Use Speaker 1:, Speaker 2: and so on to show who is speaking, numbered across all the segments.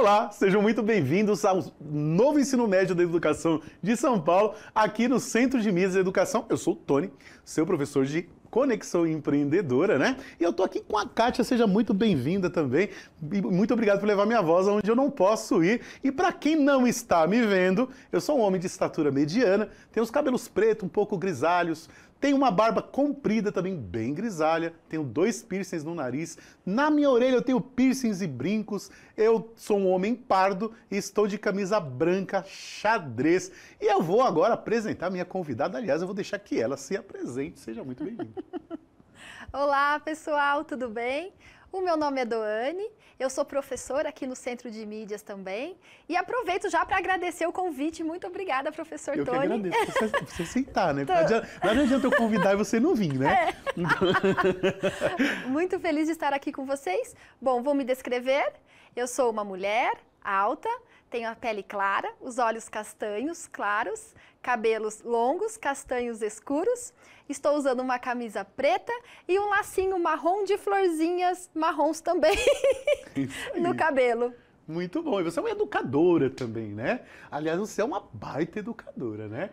Speaker 1: Olá, sejam muito bem-vindos ao novo ensino médio da educação de São Paulo, aqui no Centro de Mídias da Educação. Eu sou o Tony, seu professor de Conexão Empreendedora, né? E eu tô aqui com a Kátia, seja muito bem-vinda também. muito obrigado por levar minha voz aonde eu não posso ir. E para quem não está me vendo, eu sou um homem de estatura mediana, tenho os cabelos pretos, um pouco grisalhos, tenho uma barba comprida também, bem grisalha. Tenho dois piercings no nariz. Na minha orelha eu tenho piercings e brincos. Eu sou um homem pardo e estou de camisa branca xadrez. E eu vou agora apresentar minha convidada. Aliás, eu vou deixar que ela se apresente. Seja muito bem-vinda.
Speaker 2: Olá, pessoal, tudo bem? O meu nome é Doane, eu sou professora aqui no Centro de Mídias também e aproveito já para agradecer o convite. Muito obrigada, professor eu Tony. Eu agradeço
Speaker 1: você, sentar, aceitar, né? Não adianta, não adianta eu convidar e você não vir, né? É.
Speaker 2: Muito feliz de estar aqui com vocês. Bom, vou me descrever. Eu sou uma mulher alta, tenho a pele clara, os olhos castanhos claros, cabelos longos, castanhos escuros. Estou usando uma camisa preta e um lacinho marrom de florzinhas marrons também
Speaker 1: no cabelo. Muito bom. E você é uma educadora também, né? Aliás, você é uma baita educadora, né?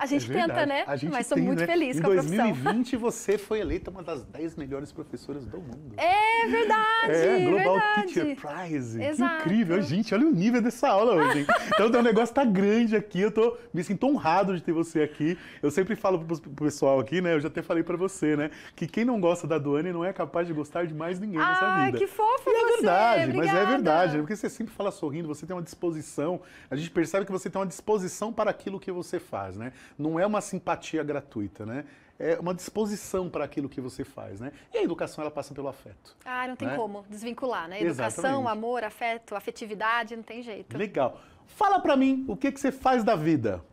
Speaker 1: A gente é tenta, né? Mas sou tem, muito né? feliz em com a profissão. Em 2020 você foi eleita uma das 10 melhores professoras do mundo.
Speaker 2: É verdade! É, Global verdade. Teacher
Speaker 1: Prize. Exato. Que incrível. Gente, olha o nível dessa aula hoje. então, o negócio tá grande aqui. Eu tô, me sinto honrado de ter você aqui. Eu sempre falo pro, pessoal aqui, né? Eu já até falei para você, né? Que quem não gosta da Duane não é capaz de gostar de mais ninguém ah, nessa vida. Ah, que
Speaker 2: fofo e é verdade, Obrigada. mas é verdade.
Speaker 1: Né? Porque você sempre fala sorrindo, você tem uma disposição. A gente percebe que você tem uma disposição para aquilo que você faz, né? não é uma simpatia gratuita, né? É uma disposição para aquilo que você faz, né? E a educação, ela passa pelo afeto.
Speaker 2: Ah, não tem né? como desvincular, né? Educação, Exatamente. amor, afeto, afetividade, não tem jeito.
Speaker 1: Legal. Fala para mim, o que, que você faz da vida?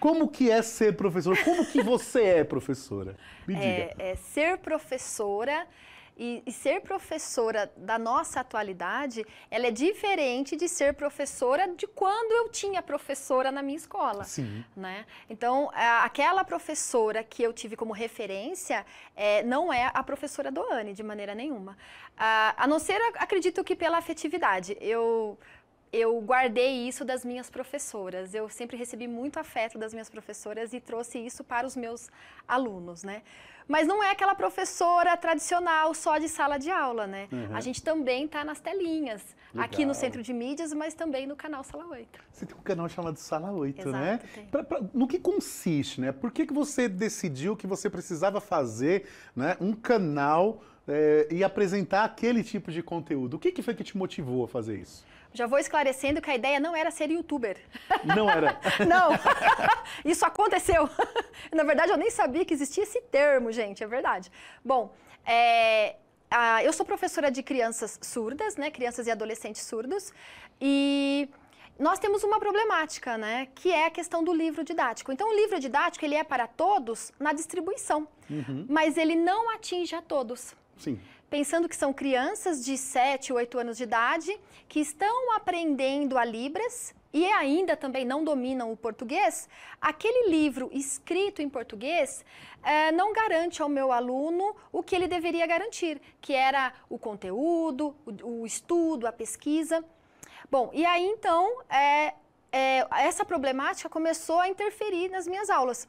Speaker 1: Como que é ser professora? Como que você é professora? Me é,
Speaker 2: diga. É, é, ser professora e, e, ser professora da nossa atualidade, ela é diferente de ser professora de quando eu tinha professora na minha escola. Sim. Né? Então, aquela professora que eu tive como referência é, não é a professora Doane, de maneira nenhuma. A, a não ser, acredito que pela afetividade. Eu eu guardei isso das minhas professoras. Eu sempre recebi muito afeto das minhas professoras e trouxe isso para os meus alunos, né? Mas não é aquela professora tradicional só de sala de aula, né? Uhum. A gente também está nas telinhas, Legal. aqui no Centro de Mídias, mas também no canal Sala 8.
Speaker 1: Você tem um canal chamado Sala 8, né? Exato, né? Pra, pra, no que consiste, né? Por que, que você decidiu que você precisava fazer né, um canal é, e apresentar aquele tipo de conteúdo? O que, que foi que te motivou a fazer isso?
Speaker 2: Já vou esclarecendo que a ideia não era ser youtuber. Não era. não. Isso aconteceu. Na verdade, eu nem sabia que existia esse termo, gente. É verdade. Bom, é, a, eu sou professora de crianças surdas, né? Crianças e adolescentes surdos. E nós temos uma problemática, né, que é a questão do livro didático. Então, o livro didático ele é para todos na distribuição, uhum. mas ele não atinge a todos. Sim pensando que são crianças de 7, 8 anos de idade que estão aprendendo a Libras e ainda também não dominam o português, aquele livro escrito em português é, não garante ao meu aluno o que ele deveria garantir, que era o conteúdo, o, o estudo, a pesquisa. Bom, e aí então é, é, essa problemática começou a interferir nas minhas aulas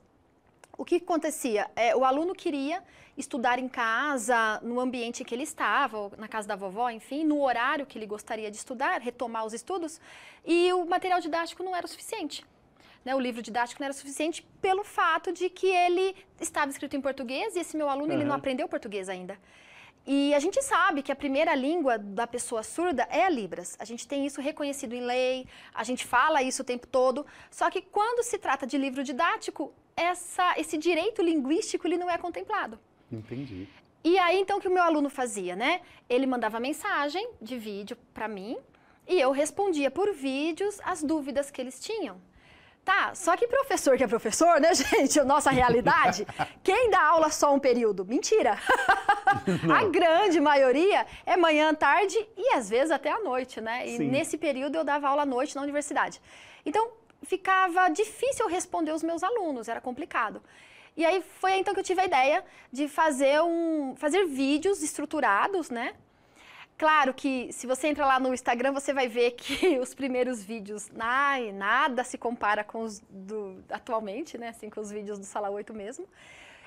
Speaker 2: o que acontecia? É, o aluno queria estudar em casa, no ambiente que ele estava, na casa da vovó, enfim, no horário que ele gostaria de estudar, retomar os estudos, e o material didático não era o suficiente. Né? o livro didático não era o suficiente pelo fato de que ele estava escrito em português e esse meu aluno uhum. ele não aprendeu português ainda. E a gente sabe que a primeira língua da pessoa surda é a Libras. A gente tem isso reconhecido em lei, a gente fala isso o tempo todo. Só que quando se trata de livro didático, essa, esse direito linguístico ele não é contemplado. Entendi. E aí, então, o que o meu aluno fazia, né? Ele mandava mensagem de vídeo para mim e eu respondia por vídeos as dúvidas que eles tinham. Tá, só que professor que é professor, né, gente? A nossa realidade. Quem dá aula só um período? Mentira! A grande maioria é manhã, tarde e às vezes até à noite, né? E Sim. nesse período eu dava aula à noite na universidade. Então, ficava difícil responder os meus alunos, era complicado. E aí foi então que eu tive a ideia de fazer um fazer vídeos estruturados, né? Claro que se você entra lá no Instagram, você vai ver que os primeiros vídeos, ai, nada se compara com os do atualmente, né? Assim, com os vídeos do Sala 8 mesmo.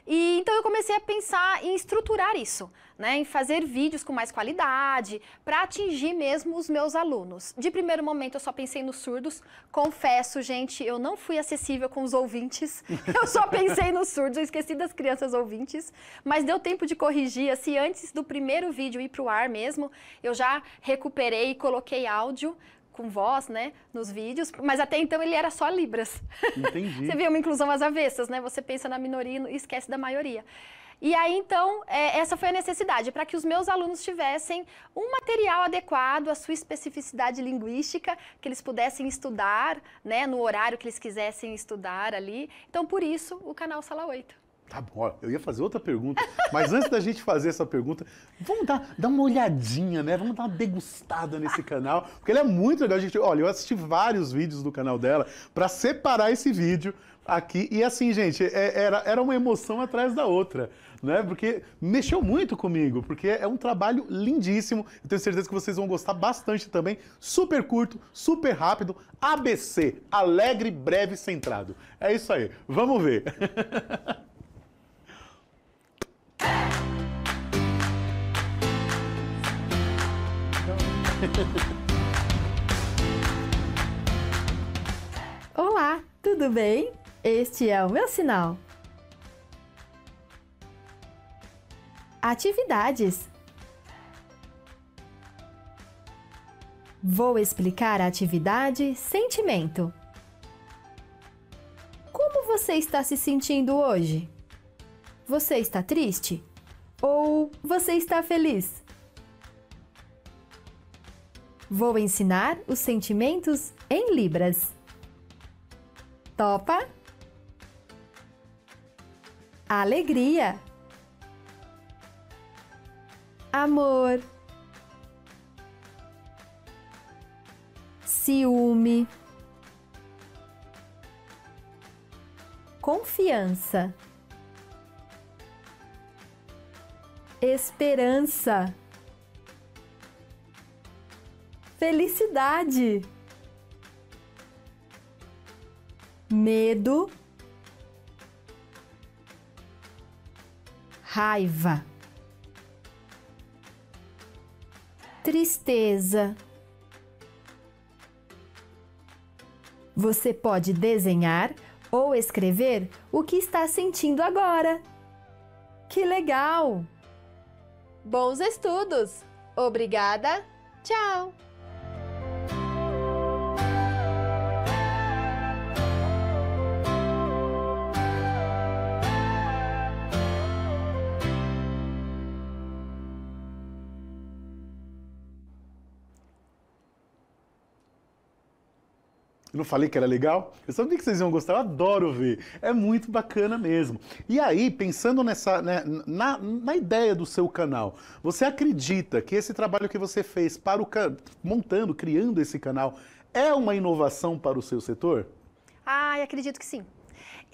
Speaker 2: E então eu comecei a pensar em estruturar isso, né, em fazer vídeos com mais qualidade, para atingir mesmo os meus alunos. De primeiro momento eu só pensei nos surdos. Confesso, gente, eu não fui acessível com os ouvintes. Eu só pensei nos surdos, eu esqueci das crianças ouvintes, mas deu tempo de corrigir, assim, antes do primeiro vídeo ir para o ar mesmo, eu já recuperei e coloquei áudio com voz, né, nos vídeos, mas até então ele era só Libras.
Speaker 1: Entendi. você vê
Speaker 2: uma inclusão às avessas, né? Você pensa na minoria e esquece da maioria. E aí, então, é, essa foi a necessidade, para que os meus alunos tivessem um material adequado à sua especificidade linguística, que eles pudessem estudar, né, no horário que eles quisessem estudar ali. Então, por isso, o canal Sala 8.
Speaker 1: Tá bom, eu ia fazer outra pergunta, mas antes da gente fazer essa pergunta, vamos dar, dar uma olhadinha, né? Vamos dar uma degustada nesse canal, porque ele é muito legal. A gente, olha, eu assisti vários vídeos do canal dela para separar esse vídeo aqui. E assim, gente, é, era, era uma emoção atrás da outra, né? Porque mexeu muito comigo, porque é um trabalho lindíssimo. Eu tenho certeza que vocês vão gostar bastante também. Super curto, super rápido. ABC, alegre, breve, centrado. É isso aí. Vamos ver.
Speaker 2: Olá, tudo bem? Este é o meu sinal. Atividades. Vou explicar a atividade sentimento. Como você está se sentindo hoje? Você está triste? Ou você está feliz? Vou ensinar os sentimentos em Libras. Topa? Alegria. Amor. Ciúme. Confiança. Esperança felicidade. Medo, raiva, tristeza. Você pode desenhar ou escrever o que está sentindo agora. Que legal! Bons estudos! Obrigada! Tchau!
Speaker 1: Eu não falei que era legal? Eu sabia que vocês iam gostar, eu adoro ver. É muito bacana mesmo. E aí, pensando nessa, né, na, na ideia do seu canal, você acredita que esse trabalho que você fez para o montando, criando esse canal, é uma inovação para o seu setor?
Speaker 2: Ah, acredito que sim.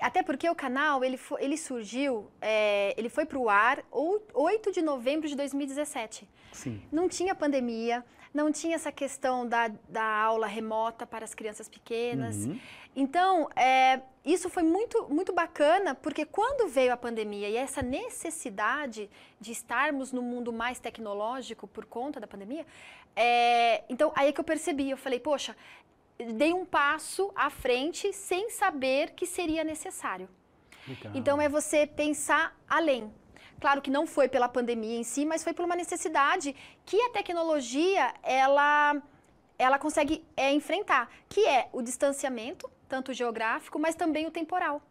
Speaker 2: Até porque o canal, ele, foi, ele surgiu, é, ele foi para o ar 8 de novembro de 2017. Sim. Não tinha pandemia, não tinha essa questão da, da aula remota para as crianças pequenas. Uhum. Então, é, isso foi muito, muito bacana, porque quando veio a pandemia e essa necessidade de estarmos no mundo mais tecnológico por conta da pandemia, é, então aí é que eu percebi, eu falei, poxa, dei um passo à frente sem saber que seria necessário. Então é você pensar além. Claro que não foi pela pandemia em si, mas foi por uma necessidade que a tecnologia ela ela consegue é, enfrentar, que é o distanciamento, tanto geográfico, mas também o temporal.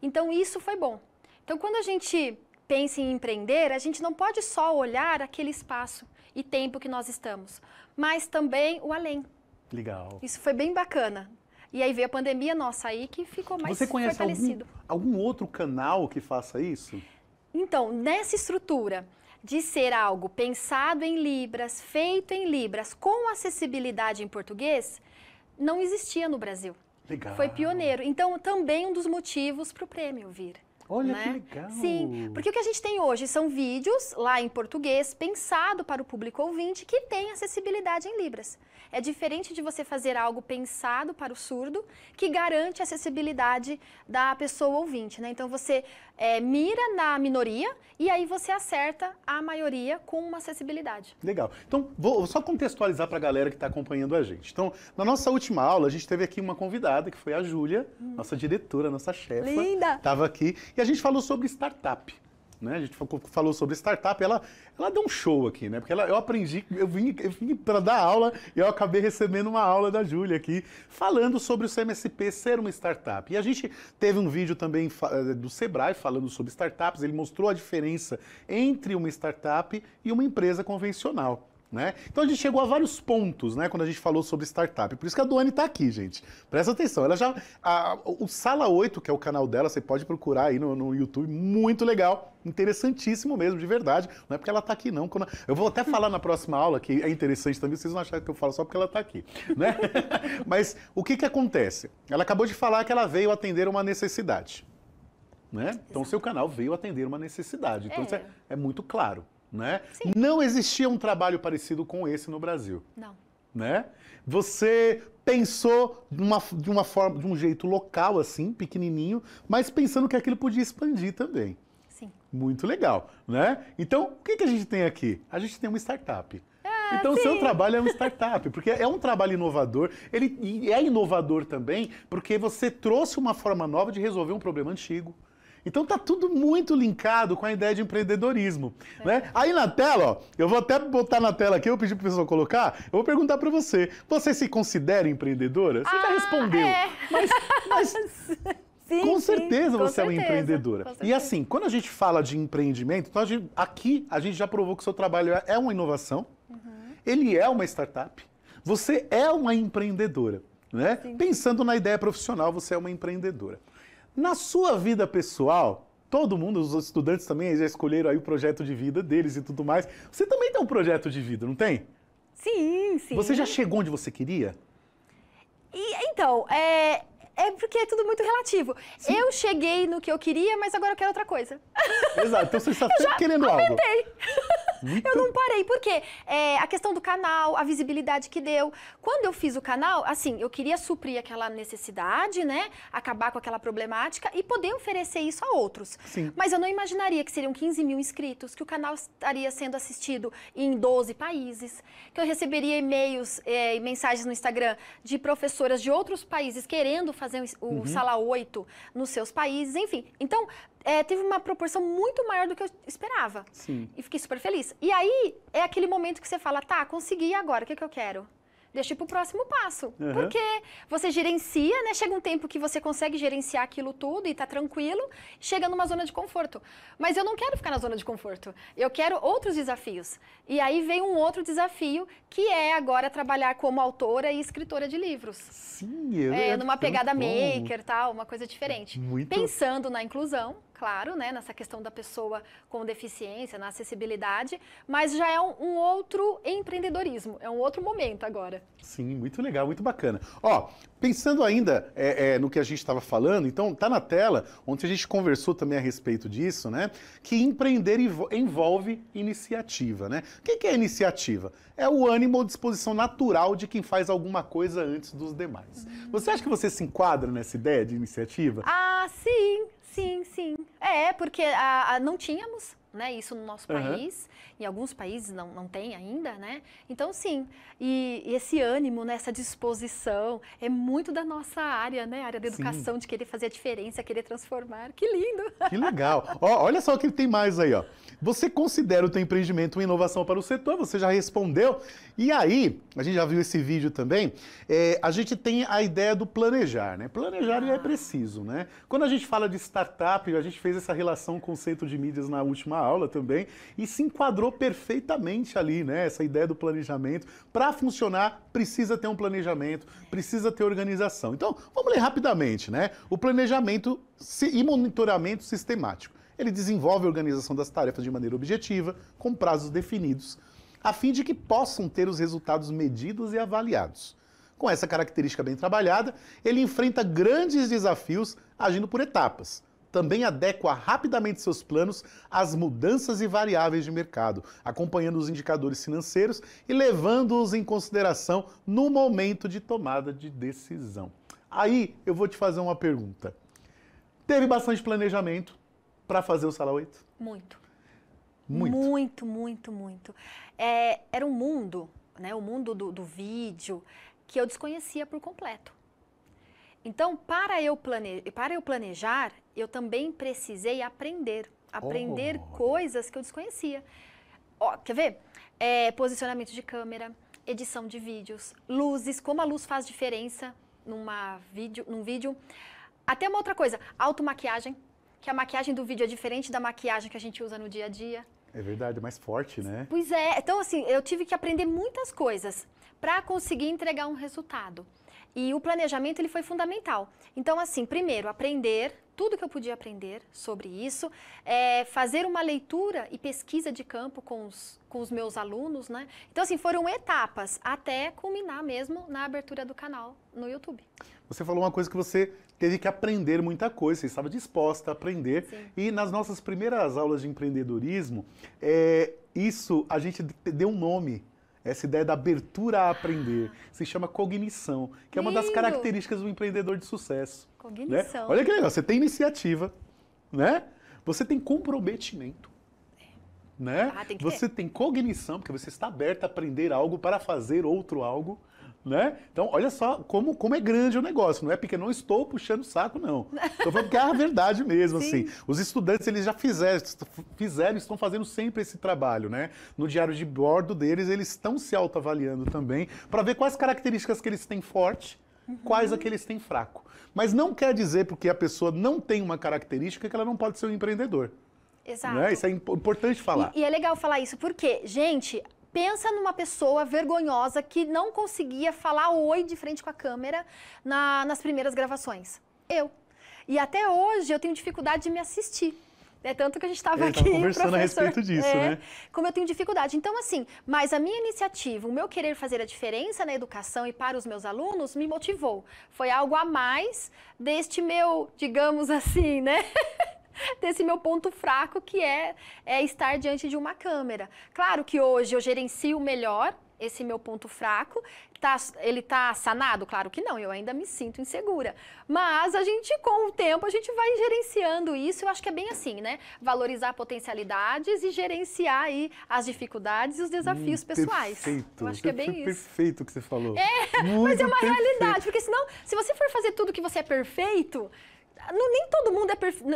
Speaker 2: Então isso foi bom. Então quando a gente pensa em empreender, a gente não pode só olhar aquele espaço e tempo que nós estamos, mas também o além. Legal. Isso foi bem bacana. E aí veio a pandemia, nossa, aí que ficou mais Você conhece fortalecido.
Speaker 1: Algum, algum outro canal que faça isso?
Speaker 2: Então, nessa estrutura de ser algo pensado em Libras, feito em Libras, com acessibilidade em português, não existia no Brasil. Legal. Foi pioneiro. Então, também um dos motivos para o prêmio vir. Olha né? que legal! Sim, porque o que a gente tem hoje são vídeos lá em português, pensado para o público ouvinte, que tem acessibilidade em Libras. É diferente de você fazer algo pensado para o surdo, que garante a acessibilidade da pessoa ouvinte. Né? Então, você é, mira na minoria e aí você acerta a maioria com uma acessibilidade.
Speaker 1: Legal. Então, vou só contextualizar para a galera que está acompanhando a gente. Então, na nossa última aula, a gente teve aqui uma convidada, que foi a Júlia, hum. nossa diretora, nossa chefe Linda! Estava aqui e a gente falou sobre startup né? A gente falou sobre startup, ela, ela deu um show aqui, né? Porque ela, eu aprendi, eu vim, eu vim para dar aula e eu acabei recebendo uma aula da Júlia aqui falando sobre o CMSP ser uma startup. E a gente teve um vídeo também eh, do Sebrae falando sobre startups, ele mostrou a diferença entre uma startup e uma empresa convencional. Né? Então a gente chegou a vários pontos, né, quando a gente falou sobre startup. Por isso que a Duane está aqui, gente. Presta atenção. Ela já a, o Sala 8, que é o canal dela, você pode procurar aí no, no YouTube, muito legal, interessantíssimo mesmo, de verdade. Não é porque ela está aqui não. Quando, eu vou até falar na próxima aula que é interessante também, vocês não achar que eu falo só porque ela está aqui, né? Mas o que que acontece? Ela acabou de falar que ela veio atender uma necessidade. Né? Então, seu canal veio atender uma necessidade. Então, é. isso é, é muito claro né? Sim. Não existia um trabalho parecido com esse no Brasil. Não. Né? Você pensou de uma, de uma forma, de um jeito local assim, pequenininho, mas pensando que aquilo podia expandir também. Sim. Muito legal, né? Então, o que, que a gente tem aqui? A gente tem uma startup. Ah, então, o seu trabalho é uma startup, porque é um trabalho inovador. Ele é inovador também, porque você trouxe uma forma nova de resolver um problema antigo. Então tá tudo muito linkado com a ideia de empreendedorismo, é. né? Aí na tela, ó, eu vou até botar na tela aqui, eu pedi pro pessoal colocar, eu vou perguntar para você, você se considera empreendedora? Você ah, já respondeu, é.
Speaker 2: mas, mas... Sim, com certeza sim, com você certeza, é uma empreendedora. E
Speaker 1: assim, quando a gente fala de empreendimento, então a gente, aqui a gente já provou que o seu trabalho é, é uma inovação, uhum. ele é uma startup, você é uma empreendedora. Né? Pensando na ideia profissional, você é uma empreendedora. Na sua vida pessoal, todo mundo, os estudantes também já escolheram aí o projeto de vida deles e tudo mais. Você também tem um projeto de vida, não tem?
Speaker 2: Sim,
Speaker 1: sim. Você já chegou onde você queria?
Speaker 2: E, então, é, é porque é tudo muito relativo. Sim. Eu cheguei no que eu queria, mas agora eu quero outra coisa.
Speaker 1: Exato, então você está sempre querendo aumentei. algo. Muito... Eu
Speaker 2: não parei, porque é, a questão do canal, a visibilidade que deu. Quando eu fiz o canal, assim, eu queria suprir aquela necessidade, né? Acabar com aquela problemática e poder oferecer isso a outros. Sim. Mas eu não imaginaria que seriam 15 mil inscritos, que o canal estaria sendo assistido em 12 países, que eu receberia e-mails é, e é, mensagens no Instagram de professoras de outros países querendo fazer o uhum. Sala 8 nos seus países, enfim. Então, é, teve uma proporção muito maior do que eu esperava. Sim. E fiquei super feliz. E aí é aquele momento que você fala, tá, consegui agora, o que, é que eu quero? Deixa para o próximo passo. Uhum. Porque você gerencia, né? Chega um tempo que você consegue gerenciar aquilo tudo e tá tranquilo, chega numa zona de conforto. Mas eu não quero ficar na zona de conforto. Eu quero outros desafios. E aí vem um outro desafio, que é agora trabalhar como autora e escritora de livros. Sim, eu É, numa pegada bom. maker, tal, uma coisa diferente. Muito... Pensando na inclusão, claro, né, nessa questão da pessoa com deficiência, na acessibilidade, mas já é um, um outro empreendedorismo, é um outro momento agora.
Speaker 1: Sim, muito legal, muito bacana. Ó, pensando ainda é, é, no que a gente estava falando, então tá na tela, onde a gente conversou também a respeito disso, né, que empreender envolve iniciativa, né? O que, que é iniciativa? É o ânimo ou disposição natural de quem faz alguma coisa antes dos demais. Hum. Você acha que você se enquadra nessa ideia de iniciativa? Ah,
Speaker 2: sim, Sim, sim. É, porque a, a não tínhamos né? Isso no nosso uhum. país, em alguns países não, não tem ainda, né? Então, sim, e, e esse ânimo, né? essa disposição, é muito da nossa área, né? A área da educação, sim. de querer fazer a diferença, querer transformar. Que lindo! Que legal!
Speaker 1: ó, olha só o que tem mais aí, ó. Você considera o teu empreendimento uma inovação para o setor? Você já respondeu. E aí, a gente já viu esse vídeo também, é, a gente tem a ideia do planejar, né? Planejar é ah. é preciso, né? Quando a gente fala de startup, a gente fez essa relação com o centro de mídias na última aula também, e se enquadrou perfeitamente ali, né? Essa ideia do planejamento. Para funcionar, precisa ter um planejamento, precisa ter organização. Então, vamos ler rapidamente, né? O planejamento e monitoramento sistemático. Ele desenvolve a organização das tarefas de maneira objetiva, com prazos definidos, a fim de que possam ter os resultados medidos e avaliados. Com essa característica bem trabalhada, ele enfrenta grandes desafios agindo por etapas também adequa rapidamente seus planos às mudanças e variáveis de mercado, acompanhando os indicadores financeiros e levando-os em consideração no momento de tomada de decisão. Aí eu vou te fazer uma pergunta. Teve bastante planejamento para fazer o Sala 8? Muito. Muito,
Speaker 2: muito, muito. muito. É, era um mundo, né, o mundo do, do vídeo, que eu desconhecia por completo. Então, para eu, plane... para eu planejar, eu também precisei aprender. Aprender oh. coisas que eu desconhecia. Ó, quer ver? É, posicionamento de câmera, edição de vídeos, luzes, como a luz faz diferença numa vídeo, num vídeo. Até uma outra coisa, automaquiagem, que a maquiagem do vídeo é diferente da maquiagem que a gente usa no dia a dia.
Speaker 1: É verdade, é mais forte, né?
Speaker 2: Pois é. Então, assim, eu tive que aprender muitas coisas para conseguir entregar um resultado. E o planejamento ele foi fundamental. Então, assim, primeiro, aprender tudo que eu podia aprender sobre isso, é, fazer uma leitura e pesquisa de campo com os, com os meus alunos, né? Então, assim, foram etapas até culminar mesmo na abertura do canal no YouTube.
Speaker 1: Você falou uma coisa que você teve que aprender muita coisa, você estava disposta a aprender. Sim. E nas nossas primeiras aulas de empreendedorismo, é, isso a gente deu um nome essa ideia da abertura a aprender se chama cognição, que é uma das características do empreendedor de sucesso. Né? Cognição. Né? Olha que legal, você tem iniciativa, né? Você tem comprometimento. É. Né? Ah, tem você ter. tem cognição, porque você está aberto a aprender algo para fazer outro algo. Né? Então, olha só como, como é grande o negócio. Não é porque não estou puxando o saco, não. Estou falando que é a verdade mesmo. Assim. Sim. assim. Os estudantes eles já fizeram, fizeram, estão fazendo sempre esse trabalho. Né? No diário de bordo deles, eles estão se autoavaliando também para ver quais características que eles têm forte, uhum. quais aqueles têm fraco. Mas não quer dizer porque a pessoa não tem uma característica que ela não pode ser um empreendedor. Exato. Né? Isso é importante falar. E,
Speaker 2: e, é legal falar isso, porque, gente, Pensa numa pessoa vergonhosa que não conseguia falar oi de frente com a câmera na, nas primeiras gravações. Eu. E até hoje eu tenho dificuldade de me assistir. É tanto que a gente estava aqui. conversando professor, a respeito disso, é, né? Como eu tenho dificuldade. Então, assim, mas a minha iniciativa, o meu querer fazer a diferença na educação e para os meus alunos me motivou. Foi algo a mais deste meu, digamos assim, né? desse meu ponto fraco que é, é estar diante de uma câmera. Claro que hoje eu gerencio melhor esse meu ponto fraco, tá, ele tá sanado? Claro que não, eu ainda me sinto insegura. Mas a gente, com o tempo, a gente vai gerenciando isso, eu acho que é bem assim, né? Valorizar potencialidades e gerenciar aí as dificuldades e os desafios hum, pessoais. Perfeito. Eu acho que é bem isso.
Speaker 1: Perfeito o que você falou.
Speaker 2: É, Muito mas é uma perfeito. realidade, porque senão, se você for fazer tudo que você é perfeito, não, nem todo mundo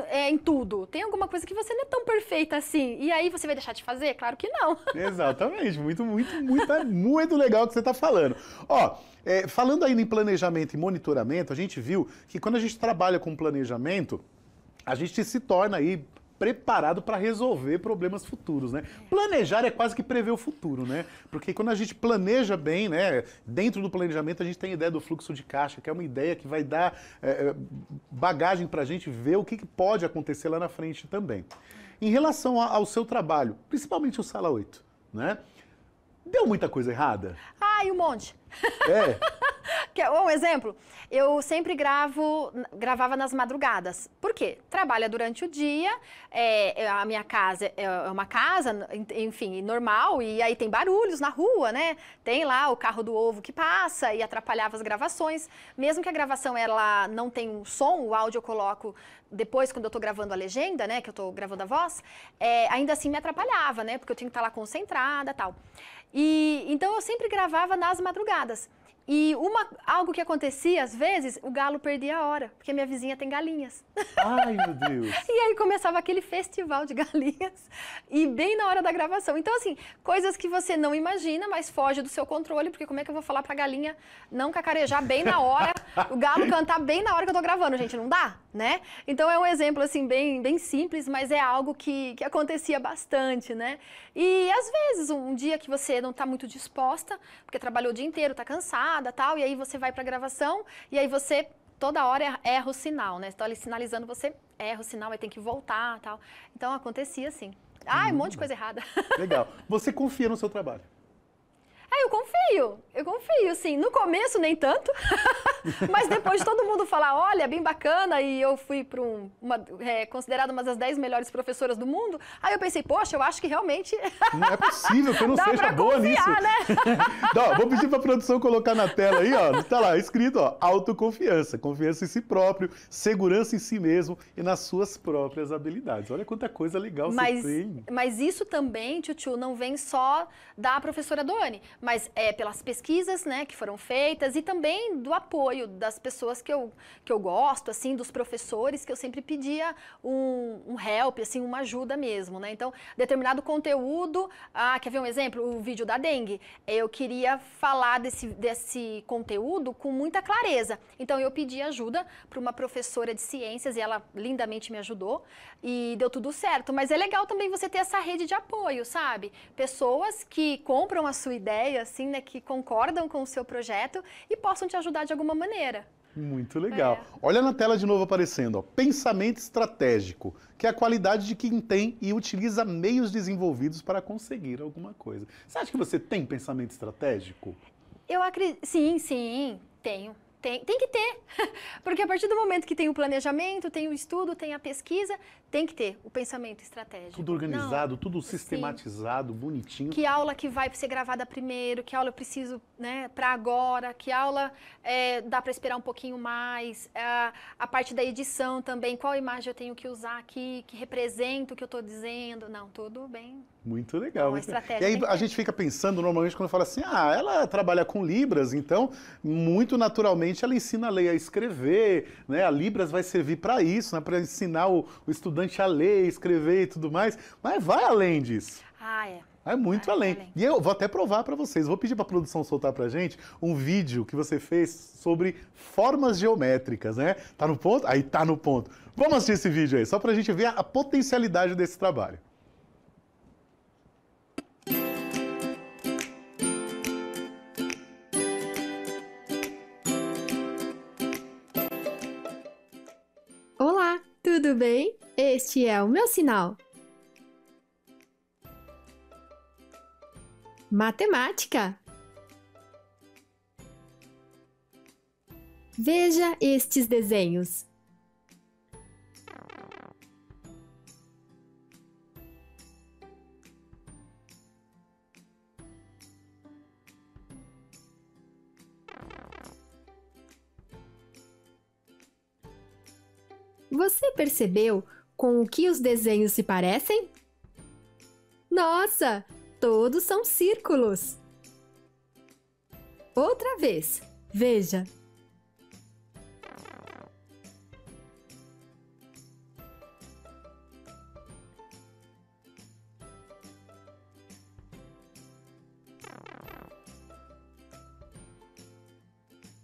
Speaker 2: é, é, em tudo. Tem alguma coisa que você não é tão perfeita assim. E aí você vai deixar de fazer? Claro
Speaker 1: que não. Exatamente. Muito, muito, muito, muito legal que você está falando. Ó, é, falando ainda em planejamento e monitoramento, a gente viu que quando a gente trabalha com planejamento, a gente se torna aí preparado para resolver problemas futuros, né? É. Planejar é quase que prever o futuro, né? Porque quando a gente planeja bem, né? Dentro do planejamento a gente tem a ideia do fluxo de caixa, que é uma ideia que vai dar é, bagagem para a gente ver o que, que pode acontecer lá na frente também. É. Em relação ao seu trabalho, principalmente o Sala 8, né? Deu muita coisa errada?
Speaker 2: Ai, ah, um monte. É? um exemplo? Eu sempre gravo, gravava nas madrugadas. Por quê? Trabalha durante o dia, é, é a minha casa é, é uma casa, enfim, normal, e aí tem barulhos na rua, né? Tem lá o carro do ovo que passa e atrapalhava as gravações. Mesmo que a gravação ela não tem um som, o áudio eu coloco depois, quando eu tô gravando a legenda, né? Que eu tô gravando a voz, é, ainda assim me atrapalhava, né? Porque eu tenho que estar tá lá concentrada tal. E então eu sempre gravava nas madrugadas. E uma, algo que acontecia, às vezes, o galo perdia a hora, porque minha vizinha tem galinhas.
Speaker 1: Ai, meu Deus!
Speaker 2: e aí começava aquele festival de galinhas, e bem na hora da gravação. Então, assim, coisas que você não imagina, mas foge do seu controle, porque como é que eu vou falar pra galinha não cacarejar bem na hora, o galo cantar bem na hora que eu tô gravando, gente? Não dá, né? Então, é um exemplo, assim, bem, bem simples, mas é algo que, que acontecia bastante, né? E, às vezes, um, um dia que você não tá muito disposta, porque trabalhou o dia inteiro, tá cansada, nada, tal, e aí você vai para a gravação, e aí você toda hora erra o sinal, né? Então, ali sinalizando, você erra o sinal, aí tem que voltar, tal. Então, acontecia assim. Ah, um monte de uhum. coisa errada.
Speaker 1: Legal. Você confia no seu trabalho?
Speaker 2: Ah, eu confio, eu confio, sim. No começo nem tanto, mas depois todo mundo falar, olha, bem bacana, e eu fui para um, uma, é, considerada uma das 10 melhores professoras do mundo, aí eu pensei, poxa, eu acho que realmente...
Speaker 1: não é possível que eu não seja boa confiar, nisso. Né? não, vou pedir para a produção colocar na tela aí, ó, tá lá escrito, ó, autoconfiança, confiança em si próprio, segurança em si mesmo e nas suas próprias habilidades. Olha quanta coisa legal mas, você tem.
Speaker 2: Mas isso também, Tchutchu, não vem só da professora Doane, mas é pelas pesquisas, né, que foram feitas e também do apoio das pessoas que eu, que eu gosto, assim, dos professores, que eu sempre pedia um, um help, assim, uma ajuda mesmo, né? Então, determinado conteúdo, ah, quer ver um exemplo? O vídeo da dengue. Eu queria falar desse, desse conteúdo com muita clareza. Então, eu pedi ajuda para uma professora de ciências e ela lindamente me ajudou e deu tudo certo. Mas é legal também você ter essa rede de apoio, sabe? Pessoas que compram a sua ideia, apoio, assim, né, que concordam com o seu projeto e possam te ajudar de alguma maneira.
Speaker 1: Muito legal. É. Olha na tela de novo aparecendo, ó. pensamento estratégico, que é a qualidade de quem tem e utiliza meios desenvolvidos para conseguir alguma coisa. Você acha que você tem pensamento estratégico?
Speaker 2: Eu acredito. Sim, sim, tenho tem, tem que ter. Porque a partir do momento que tem o planejamento, tem o estudo, tem a pesquisa, tem que ter o pensamento estratégico. Tudo organizado,
Speaker 1: Não, tudo sistematizado, sim. bonitinho. Que
Speaker 2: aula que vai ser gravada primeiro, que aula eu preciso né, para agora, que aula é, dá para esperar um pouquinho mais. A, é, a parte da edição também, qual imagem eu tenho que usar aqui, que representa o que eu estou dizendo. Não, tudo bem
Speaker 1: muito legal. É uma estratégia. E aí a gente fica pensando normalmente quando fala assim, ah, ela trabalha com libras, então muito naturalmente ela ensina a ler a escrever, né? A libras vai servir para isso, né? Para ensinar o, o estudante a ler, escrever e tudo mais. Mas vai além disso. Ah, é. É muito além. além. E eu vou até provar para vocês. Vou pedir para a produção soltar para gente um vídeo que você fez sobre formas geométricas, né? Tá no ponto? Aí tá no ponto. Vamos assistir esse vídeo aí, só para a gente ver a potencialidade desse trabalho.
Speaker 2: tudo bem? Este é o meu sinal. Matemática. Veja estes desenhos. Você percebeu com o que os desenhos se parecem? Nossa, todos são círculos! Outra vez, veja.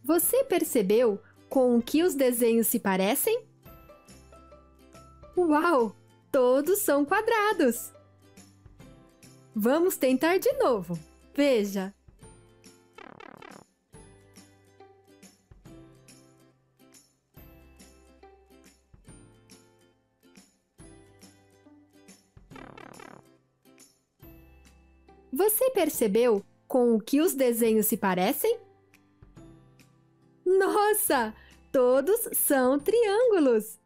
Speaker 2: Você percebeu com o que os desenhos se parecem? Uau! Todos são quadrados! Vamos tentar de novo. Veja! Você percebeu com o que os desenhos se parecem? Nossa! Todos são triângulos!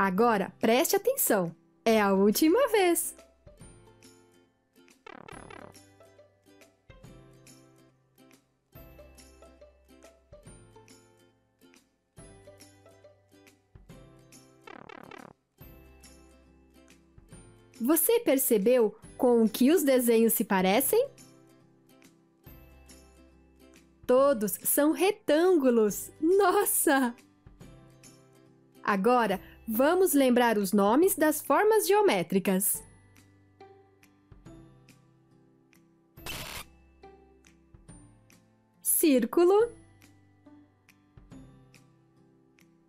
Speaker 2: Agora preste atenção, é a última vez. Você percebeu com o que os desenhos se parecem? Todos são retângulos! Nossa! Agora, Vamos lembrar os nomes das formas geométricas. Círculo,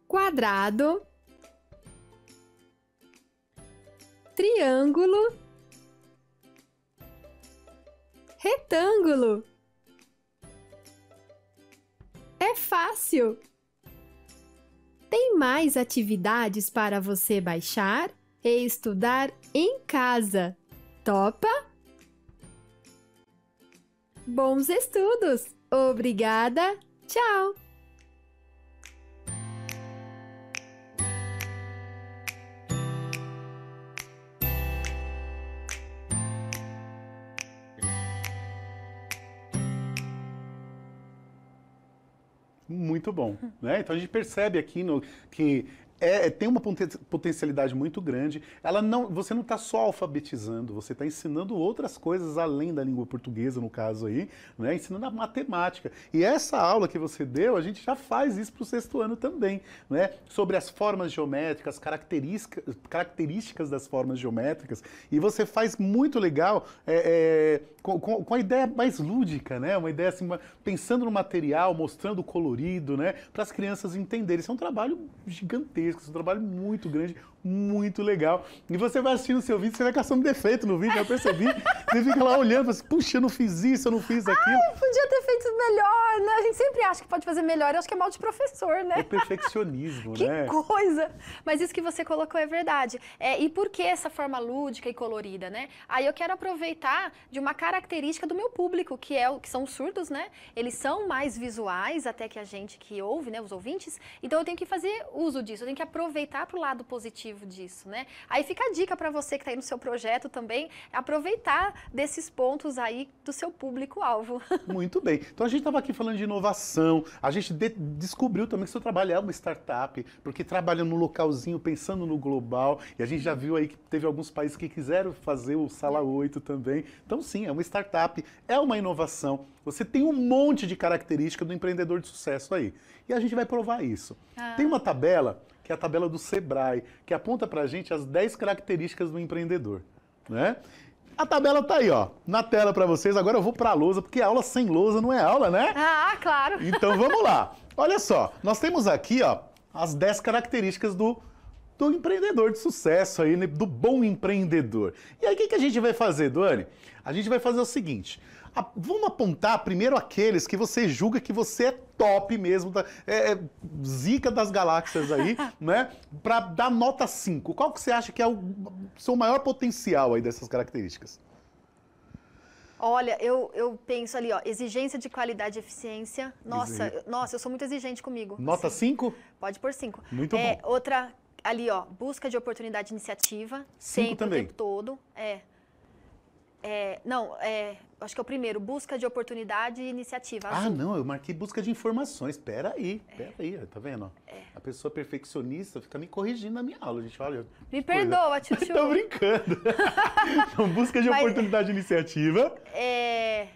Speaker 2: quadrado, triângulo, retângulo. É fácil! Tem mais atividades para você baixar e estudar em casa. Topa? Bons estudos! Obrigada! Tchau!
Speaker 1: muito bom. Né? Então a gente percebe aqui no, que é, tem uma potencialidade muito grande. Ela não, você não está só alfabetizando, você está ensinando outras coisas além da língua portuguesa, no caso aí, né? ensinando a matemática. E essa aula que você deu, a gente já faz isso para o sexto ano também, né? sobre as formas geométricas, características das formas geométricas. E você faz muito legal é, é, com, com, a ideia mais lúdica, né? Uma ideia assim, uma, pensando no material, mostrando o colorido, né? Para as crianças entenderem. Isso é um trabalho gigantesco, isso é um trabalho muito grande, muito legal. E você vai assistindo o seu vídeo, você vai caçando defeito no vídeo, eu percebi. Você fica lá olhando, assim, puxa, eu não fiz isso, eu não fiz aquilo. Ah,
Speaker 2: podia ter feito melhor, né? A gente sempre acha que pode fazer melhor, eu acho que é mal de professor, né? É perfeccionismo, que né? Que coisa! Mas isso que você colocou é verdade. É, e por que essa forma lúdica e colorida, né? Aí eu quero aproveitar de uma característica do meu público, que, é, que são os surdos, né? Eles são mais visuais até que a gente que ouve, né? Os ouvintes. Então eu tenho que fazer uso disso, eu tenho que aproveitar para o lado positivo disso, né? Aí fica a dica para você que está aí no seu projeto também, aproveitar desses pontos aí do seu público-alvo.
Speaker 1: Muito bem. Então a gente estava aqui falando de inovação, a gente de descobriu também que seu trabalho é uma startup, porque trabalha no localzinho, pensando no global, e a gente já viu aí que teve alguns países que quiseram fazer o Sala 8 também. Então sim, é uma startup, é uma inovação. Você tem um monte de característica do empreendedor de sucesso aí. E a gente vai provar isso. Ah. Tem uma tabela que é a tabela do Sebrae, que aponta para a gente as 10 características do empreendedor. Né? A tabela tá aí, ó, na tela para vocês. Agora eu vou para a lousa, porque aula sem lousa não é aula, né?
Speaker 2: Ah, claro. Então vamos lá.
Speaker 1: Olha só, nós temos aqui, ó, as 10 características do do empreendedor de sucesso aí, né, do bom empreendedor. E aí o que, que a gente vai fazer, Duane? A gente vai fazer o seguinte, vamos apontar primeiro aqueles que você julga que você é top mesmo, da, é, é, zica das galáxias aí, né? Para dar nota 5. Qual que você acha que é o seu maior potencial aí dessas características?
Speaker 2: Olha, eu, eu penso ali, ó, exigência de qualidade e eficiência. Nossa, nossa, eu sou muito exigente comigo. Nota 5? Assim. Pode por 5. Muito é, bom. Outra, ali, ó, busca de oportunidade e iniciativa. Cinco sempre, também. o tempo todo. É. é não, é, acho que é o primeiro, busca de oportunidade e iniciativa. Azul. Ah, assim.
Speaker 1: não, eu marquei busca de informações. Pera aí, é. pera aí, tá vendo? É. A pessoa perfeccionista fica me corrigindo na minha aula, gente. Olha.
Speaker 2: Me perdoa, coisa. tio. Tô
Speaker 1: brincando. então, busca de Mas, oportunidade e iniciativa.
Speaker 2: É.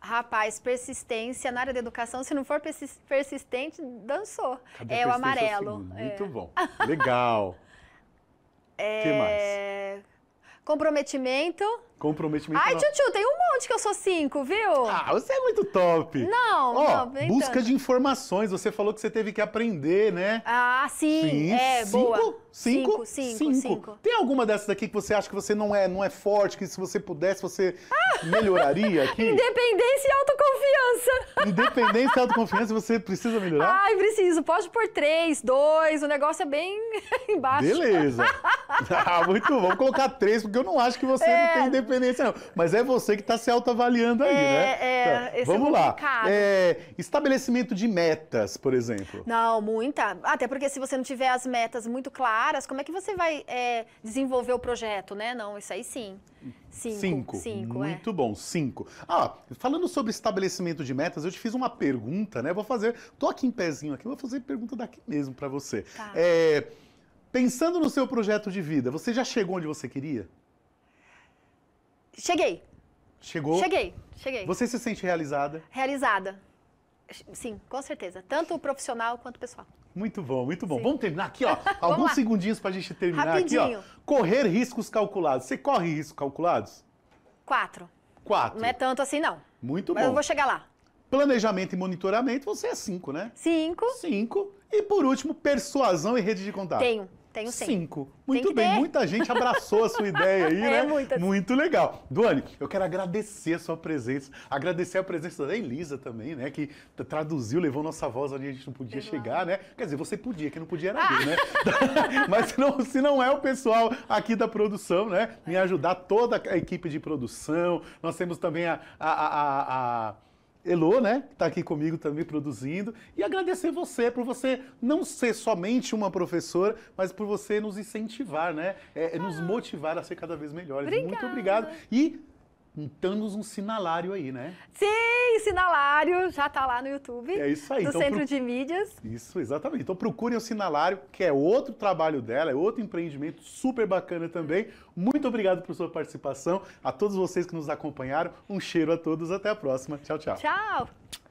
Speaker 2: Rapaz, persistência na área da educação, se não for persistente, dançou. Cadê é o amarelo. Assim? Muito é. bom. Legal. É... que mais? É, comprometimento.
Speaker 1: Comprometimento. Ai, tio,
Speaker 2: tem um monte que eu sou cinco, viu? Ah,
Speaker 1: você é muito top. Não, oh, não. Busca de informações. Você falou que você teve que aprender, né? Ah, sim. sim é, cinco? boa. Cinco? Cinco, cinco, cinco. Tem alguma dessas daqui que você acha que você não é, não é forte, que se você pudesse, você melhoraria aqui?
Speaker 2: Independência e autoconfiança.
Speaker 1: Independência e autoconfiança, você precisa melhorar?
Speaker 2: Ai, preciso. Pode por três, dois, o negócio é bem embaixo. Beleza. ah,
Speaker 1: muito bom. Vamos colocar três, porque eu não acho que você é. não tem independência, não. Mas é você que está se autoavaliando aí, é, né? É, então, esse é Vamos é lá. É, estabelecimento de metas, por exemplo.
Speaker 2: Não, muita. Até porque se você não tiver as metas muito claras, como é que você vai é, desenvolver o projeto, né? Não, isso aí sim. Cinco. Cinco. cinco
Speaker 1: é. muito é. bom, cinco. Ah, falando sobre estabelecimento de metas, eu te fiz uma pergunta, né? Vou fazer. Tô aqui em pezinho aqui, vou fazer pergunta daqui mesmo para você. Tá. É, pensando no seu projeto de vida, você já chegou onde você queria? Cheguei. Chegou? Cheguei, cheguei. Você se sente realizada?
Speaker 2: Realizada. Sim, com certeza. Tanto profissional quanto pessoal.
Speaker 1: Muito bom, muito bom. Sim. Vamos terminar aqui, ó. Alguns lá. segundinhos pra gente terminar Rapidinho. aqui, ó. Correr riscos calculados. Você corre riscos calculados? Quatro. Quatro.
Speaker 2: Não é tanto assim, não.
Speaker 1: Muito Mas bom. Mas eu vou chegar lá. Planejamento e monitoramento, você é cinco, né? Cinco. Cinco. E por último, persuasão e rede de contato. Tenho. Tenho cinco. cinco. Muito bem, ter. muita gente abraçou a sua ideia aí, é, né? Muito legal. Duane, eu quero agradecer a sua presença, agradecer a presença da Elisa também, né? Que traduziu, levou nossa voz onde a gente não podia chegar, né? Quer dizer, você podia, que não podia era ah. eu, ah. né? Mas se não, se não é o pessoal aqui da produção, né? Me ajudar, toda a equipe de produção. Nós temos também a, a, a, a Elô, né, que está aqui comigo também produzindo, e agradecer você por você não ser somente uma professora, mas por você nos incentivar, né, é, é ah. nos motivar a ser cada vez melhores. Obrigada. Muito obrigado. E um nos um sinalário aí, né?
Speaker 2: Sim, sinalário, já está lá no YouTube. É isso aí. Do então, Centro pro... de Mídias.
Speaker 1: Isso, exatamente. Então procurem o sinalário, que é outro trabalho dela, é outro empreendimento super bacana também. Muito obrigado por sua participação. A todos vocês que nos acompanharam, um cheiro a todos. Até a próxima. Tchau, tchau.
Speaker 2: Tchau.